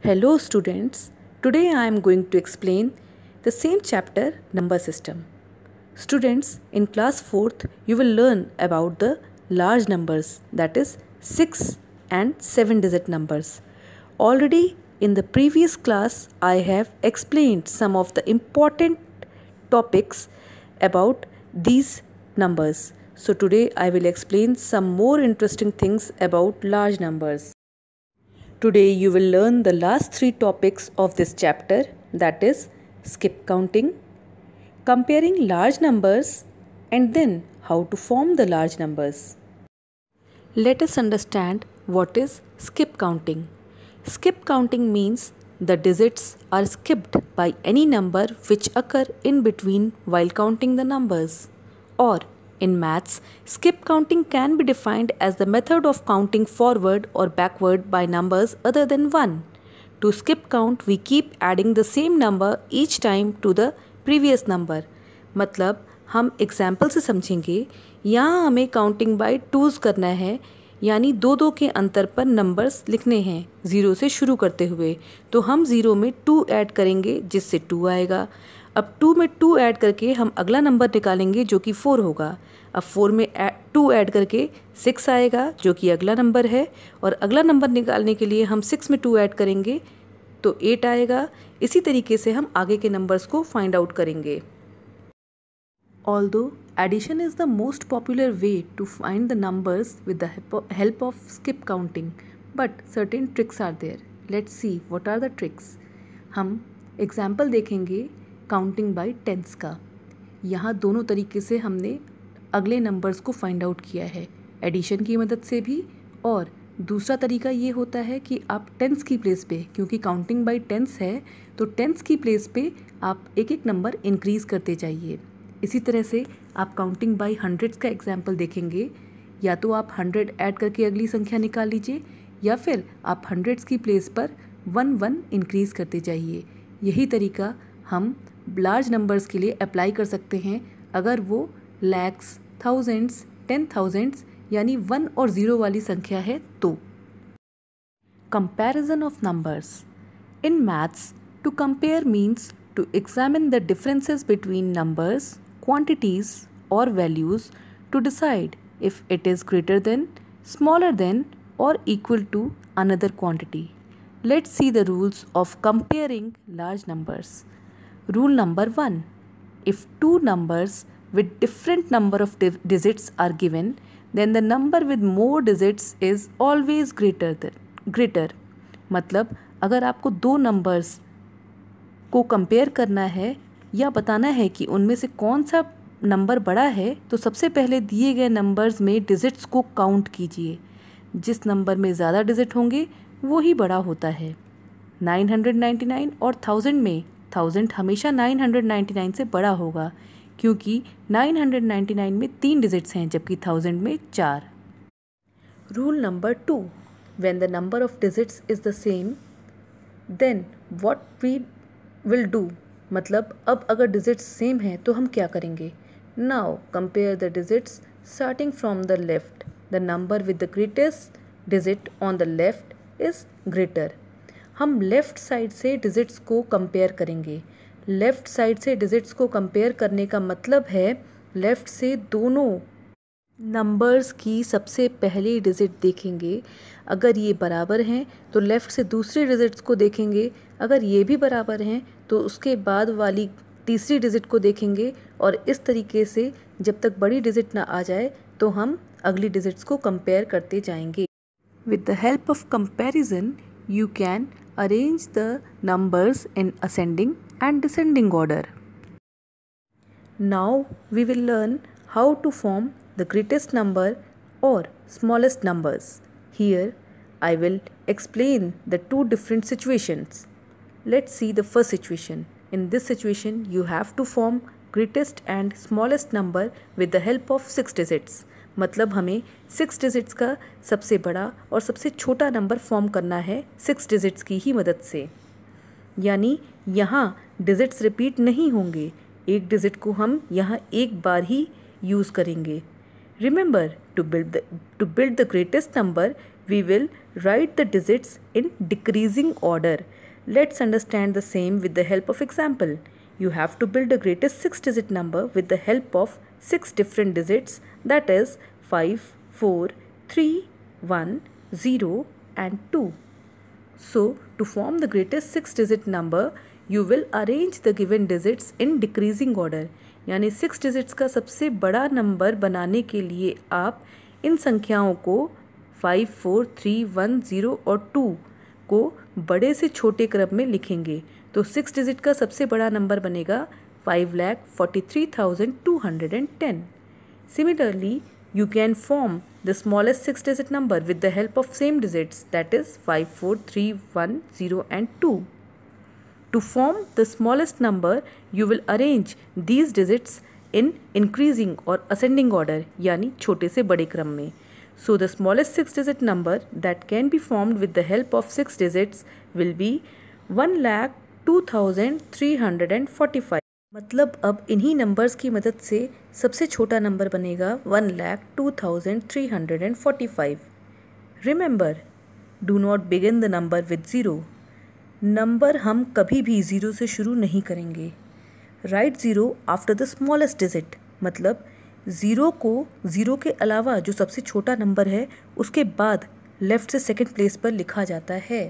Hello students, today I am going to explain the same chapter number system. Students, in class 4th you will learn about the large numbers that is 6 and 7 digit numbers. Already in the previous class I have explained some of the important topics about these numbers. So today I will explain some more interesting things about large numbers. Today you will learn the last three topics of this chapter that is skip counting, comparing large numbers and then how to form the large numbers. Let us understand what is skip counting. Skip counting means the digits are skipped by any number which occur in between while counting the numbers or In maths, skip counting can be defined as the method of counting forward or backward by numbers other than 1. To skip count, we keep adding the same number each time to the previous number. मतलब हम example से समझेंगे यहाँ हमें counting bye twos करना है यानी दो दो के अंतर पर नंबर्स लिखने हैं ज़ीरो से शुरू करते हुए तो हम ज़ीरो में टू ऐड करेंगे जिससे टू आएगा अब टू में टू ऐड करके हम अगला नंबर निकालेंगे जो कि फ़ोर होगा अब फोर में टू ऐड करके सिक्स आएगा जो कि अगला नंबर है और अगला नंबर निकालने के लिए हम सिक्स में टू ऐड करेंगे तो एट आएगा इसी तरीके से हम आगे के नंबर्स को फाइंड आउट करेंगे although addition is the most popular way to find the numbers with the help of skip counting but certain tricks are there let's see what are the tricks हम example देखेंगे counting by tens का यहाँ दोनों तरीके से हमने अगले numbers को फाइंड आउट किया है एडिशन की मदद से भी और दूसरा तरीका ये होता है कि आप टेंस की प्लेस पे क्योंकि काउंटिंग बाय टेंस है तो टेंस की प्लेस पे आप एक एक नंबर इंक्रीज़ करते जाइए इसी तरह से आप काउंटिंग बाय हंड्रेड्स का एग्जाम्पल देखेंगे या तो आप हंड्रेड ऐड करके अगली संख्या निकाल लीजिए या फिर आप हंड्रेड्स की प्लेस पर वन वन इंक्रीज़ करते जाइए यही तरीका हम लार्ज नंबर्स के लिए अप्लाई कर सकते हैं अगर वो लैक्स थाउजेंड्स टेन थाउजेंड्स यानी वन और ज़ीरो वाली संख्या है तो comparison of numbers in maths to compare means to examine the differences between numbers quantities और values to decide if it is greater than smaller than और equal to another quantity let's see the rules of comparing large numbers Rule number 1. If two numbers with different number of di- digits are given, then the number with more digits is always greater than greater. मतलब अगर आपको दो numbers को compare करना है या बताना है कि उनमें से कौन सा नंबर बड़ा है तो सबसे पहले दिए गए नंबर्स में डिजिट्स को काउंट कीजिए जिस नंबर में ज़्यादा डिजिट होंगे वो ही बड़ा होता है 999 और 1000 में थाउजेंड हमेशा नाइन हंड्रेड नाइन्टी नाइन से बड़ा होगा क्योंकि नाइन हंड्रेड नाइन्टी नाइन में तीन डिजिट्स हैं जबकि थाउजेंड में चार rule number two when the number of digits is the same then what we will do मतलब अब अगर डिजिट्स सेम हैं तो हम क्या करेंगे now compare the digits starting from the left the number with the greatest digit on the left is greater हम left side से डिजिट्स को कंपेयर करेंगे लेफ़्ट साइड से डिजिट्स को कंपेयर करने का मतलब है लेफ़्ट से दोनों नंबर्स की सबसे पहली डिजिट देखेंगे अगर ये बराबर हैं तो लेफ़्ट से दूसरे डिजिट्स को देखेंगे अगर ये भी बराबर हैं तो उसके बाद वाली तीसरी डिजिट को देखेंगे और इस तरीके से जब तक बड़ी डिजिट ना आ जाए तो हम अगली डिजिट्स को कंपेयर करते जाएंगे with the help of comparison you can arrange the numbers in ascending and descending order. Now we will learn how to form the greatest number or smallest numbers. Here I will explain the two different situations. Let's see the first situation. In this situation you have to form greatest and smallest number with the help of 6 digits. मतलब हमें six digits का सबसे बड़ा और सबसे छोटा number form करना है सिक्स डिजिट्स की ही मदद से यानी यहाँ डिजिट्स रिपीट नहीं होंगे एक डिजिट को हम यहाँ एक बार ही यूज़ करेंगे remember to build the to build the greatest number we will write the digits in decreasing order let's understand the same with the help of example you have to build a greatest six digit number with the help of six different digits that is 5, 4, 3, 1, 0 and 2. So, to form the greatest six digit number, you will arrange the given digits in decreasing order. यानी six digits का सबसे बड़ा number बनाने के लिए आप इन संख्याओं को five four three one zero और टू को बड़े से छोटे क्रम में लिखेंगे तो सिक्स डिजिट का सबसे बड़ा नंबर बनेगा five lakh forty three thousand two hundred and ten similarly you can form the smallest six digit number with the help of same digits that is five four three one zero and two two form the smallest number you will arrange these digits in increasing और ascending order यानी छोटे से बड़े क्रम में so the smallest six digit number that can be formed with the help of six digits will be one lakh 2345 मतलब अब इन्हीं नंबर्स की मदद से सबसे छोटा नंबर बनेगा one lakh two thousand three hundred and forty five remember do not begin the number with zero number हम कभी भी ज़ीरो से शुरू नहीं करेंगे right zero after the smallest digit मतलब ज़ीरो को ज़ीरो के अलावा जो सबसे छोटा नंबर है उसके बाद लेफ़्ट से सेकेंड प्लेस पर लिखा जाता है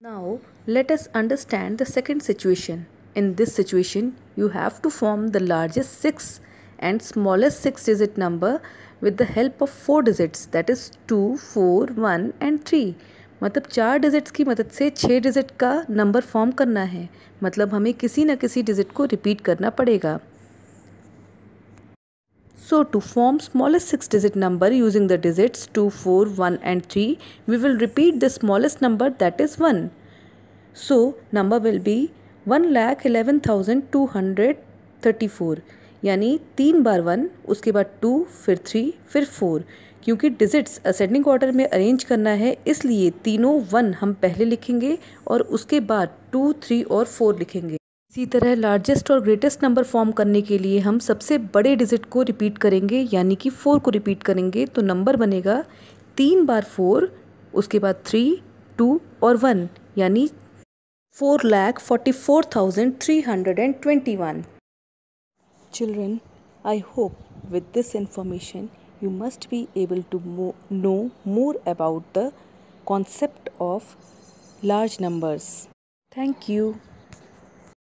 Now let us understand the second situation. In this situation you have to form the largest 6 and smallest 6 digit number with the help of 4 digits that is 2, 4, 1 and 3. मतलब चार digits की मदद से छः डिजिट का नंबर फॉर्म करना है मतलब हमें किसी न किसी डिजिट को रिपीट करना पड़ेगा So to form smallest 6 digit number using the digits 2, 4, 1 and 3, we will repeat the smallest number that is 1. So number will be 1,11,234 यानी तीन बार वन उसके बाद टू फिर थ्री फिर फोर क्योंकि डिजिट्स असेंडिंग ऑर्डर में अरेंज करना है इसलिए तीनों वन हम पहले लिखेंगे और उसके बाद टू थ्री और फोर लिखेंगे इसी तरह लार्जेस्ट और ग्रेटेस्ट नंबर फॉर्म करने के लिए हम सबसे बड़े डिजिट को रिपीट करेंगे यानी कि फ़ोर को रिपीट करेंगे तो नंबर बनेगा तीन बार फोर उसके बाद थ्री टू और वन यानी four lakh forty four thousand three hundred and twenty one children I hope with this information you must be able to know more about the concept of large numbers thank you